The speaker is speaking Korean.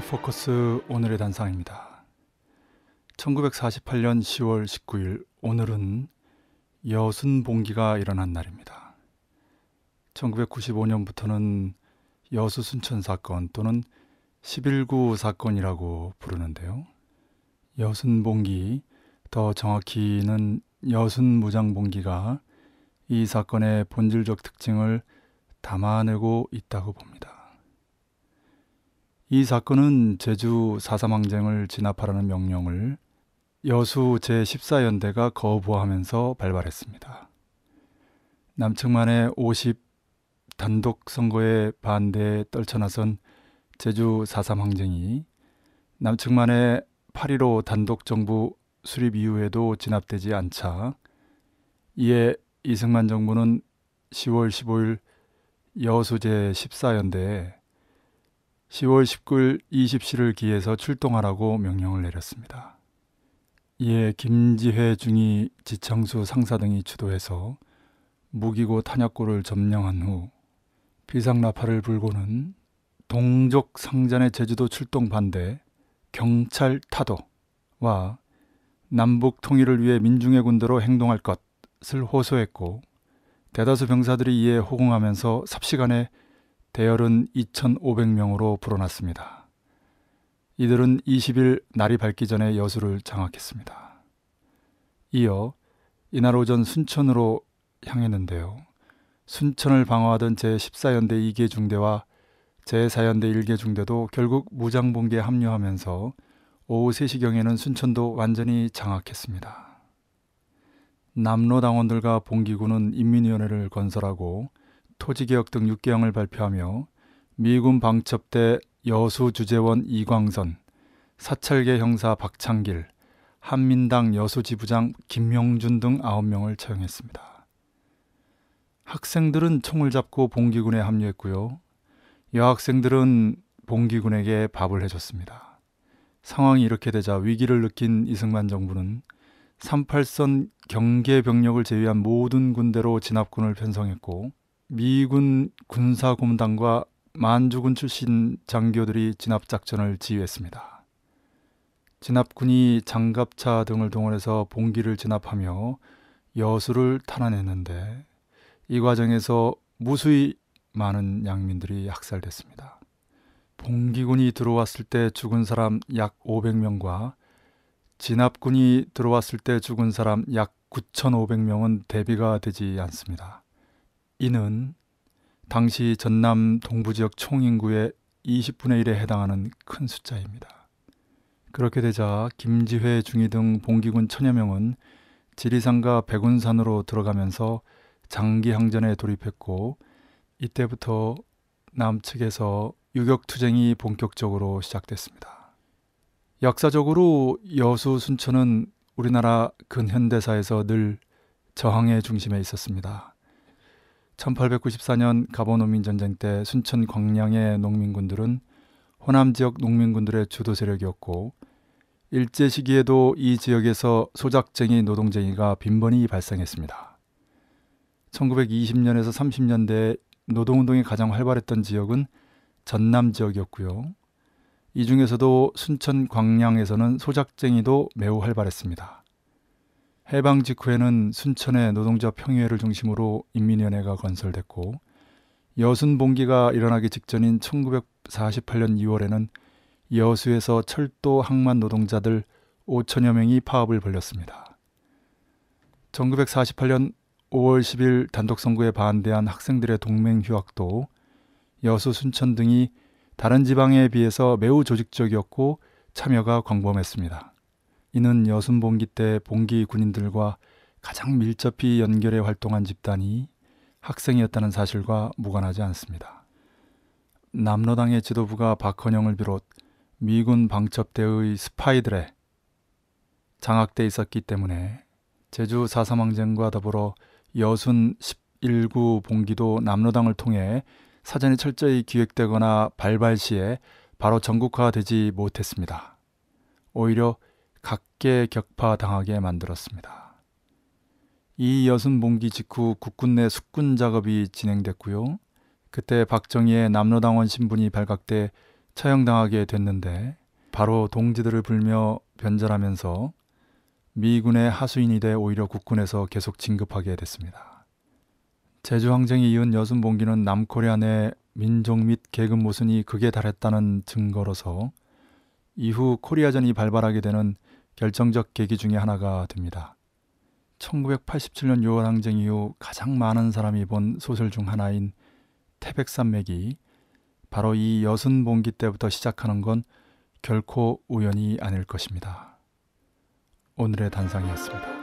시리 포커스 오늘의 단상입니다. 1948년 10월 19일 오늘은 여순 봉기가 일어난 날입니다. 1995년부터는 여수 순천 사건 또는 11구 사건이라고 부르는데요. 여순 봉기, 더 정확히는 여순 무장 봉기가 이 사건의 본질적 특징을 담아내고 있다고 봅니다. 이 사건은 제주 사삼항쟁을 진압하라는 명령을 여수 제14연대가 거부하면서 발발했습니다. 남측만의 50 단독 선거에 반대에 떨쳐나선 제주 4.3 항쟁이 남측만의 8.15 단독 정부 수립 이후에도 진압되지 않자 이에 이승만 정부는 10월 15일 여수제 14연대에 10월 19일 20시를 기해서 출동하라고 명령을 내렸습니다. 이에 김지회 중위 지창수 상사 등이 주도해서 무기고 탄약고를 점령한 후 비상나팔을 불고는 동족 상잔의 제주도 출동 반대 경찰 타도와 남북 통일을 위해 민중의 군대로 행동할 것을 호소했고 대다수 병사들이 이에 호응하면서 삽시간에 대열은 2,500명으로 불어났습니다. 이들은 20일 날이 밝기 전에 여수를 장악했습니다. 이어 이날 오전 순천으로 향했는데요. 순천을 방어하던 제14연대 2개 중대와 제4연대 1개 중대도 결국 무장봉계에 합류하면서 오후 3시경에는 순천도 완전히 장악했습니다. 남로 당원들과 봉기군은 인민위원회를 건설하고 토지개혁 등 6개항을 발표하며 미군 방첩대 여수 주재원 이광선, 사찰계 형사 박창길, 한민당 여수 지부장 김명준 등 9명을 처형했습니다. 학생들은 총을 잡고 봉기군에 합류했고요. 여학생들은 봉기군에게 밥을 해줬습니다. 상황이 이렇게 되자 위기를 느낀 이승만 정부는 38선 경계 병력을 제외한 모든 군대로 진압군을 편성했고 미군 군사공단과 만주군 출신 장교들이 진압작전을 지휘했습니다. 진압군이 장갑차 등을 동원해서 봉기를 진압하며 여수를 탄환했는데이 과정에서 무수히 많은 양민들이 학살됐습니다. 봉기군이 들어왔을 때 죽은 사람 약 500명과 진압군이 들어왔을 때 죽은 사람 약 9,500명은 대비가 되지 않습니다. 이는 당시 전남 동부 지역 총인구의 20분의 1에 해당하는 큰 숫자입니다. 그렇게 되자 김지회 중위 등 봉기군 천여 명은 지리산과 백운산으로 들어가면서 장기항전에 돌입했고 이때부터 남측에서 유격투쟁이 본격적으로 시작됐습니다. 역사적으로 여수 순천은 우리나라 근현대사에서 늘 저항의 중심에 있었습니다. 1894년 가보 농민 전쟁 때 순천 광양의 농민군들은 호남 지역 농민군들의 주도 세력이었고 일제 시기에도 이 지역에서 소작쟁이 노동쟁이가 빈번히 발생했습니다. 1920년에서 30년대 노동운동이 가장 활발했던 지역은 전남 지역이었고요. 이 중에서도 순천 광양에서는 소작쟁이도 매우 활발했습니다. 해방 직후에는 순천의 노동자 평의회를 중심으로 인민연회가 건설됐고 여순 봉기가 일어나기 직전인 1948년 2월에는 여수에서 철도 항만 노동자들 5천여 명이 파업을 벌였습니다. 1948년 5월 10일 단독 선거에 반대한 학생들의 동맹 휴학도 여수 순천 등이 다른 지방에 비해서 매우 조직적이었고 참여가 광범했습니다. 이는 여순봉기 때 봉기 군인들과 가장 밀접히 연결해 활동한 집단이 학생이었다는 사실과 무관하지 않습니다. 남로당의 지도부가 박헌영을 비롯 미군 방첩대의 스파이들의 장악돼 있었기 때문에 제주 4.3항쟁과 더불어 여순 1 1 봉기도 남로당을 통해 사전에 철저히 기획되거나 발발 시에 바로 전국화되지 못했습니다. 오히려 각계 격파당하게 만들었습니다. 이 여순 봉기 직후 국군 내 숙군 작업이 진행됐고요. 그때 박정희의 남로당원 신분이 발각돼 처형당하게 됐는데 바로 동지들을 불며 변절하면서 미군의 하수인이 돼 오히려 국군에서 계속 진급하게 됐습니다. 제주 항쟁이 이은 여순 봉기는 남코리아 내 민족 및 계급 모순이 극에 달했다는 증거로서 이후 코리아전이 발발하게 되는 결정적 계기 중의 하나가 됩니다. 1987년 6월 항쟁 이후 가장 많은 사람이 본 소설 중 하나인 태백산맥이 바로 이 여순봉기 때부터 시작하는 건 결코 우연이 아닐 것입니다. 오늘의 단상이었습니다.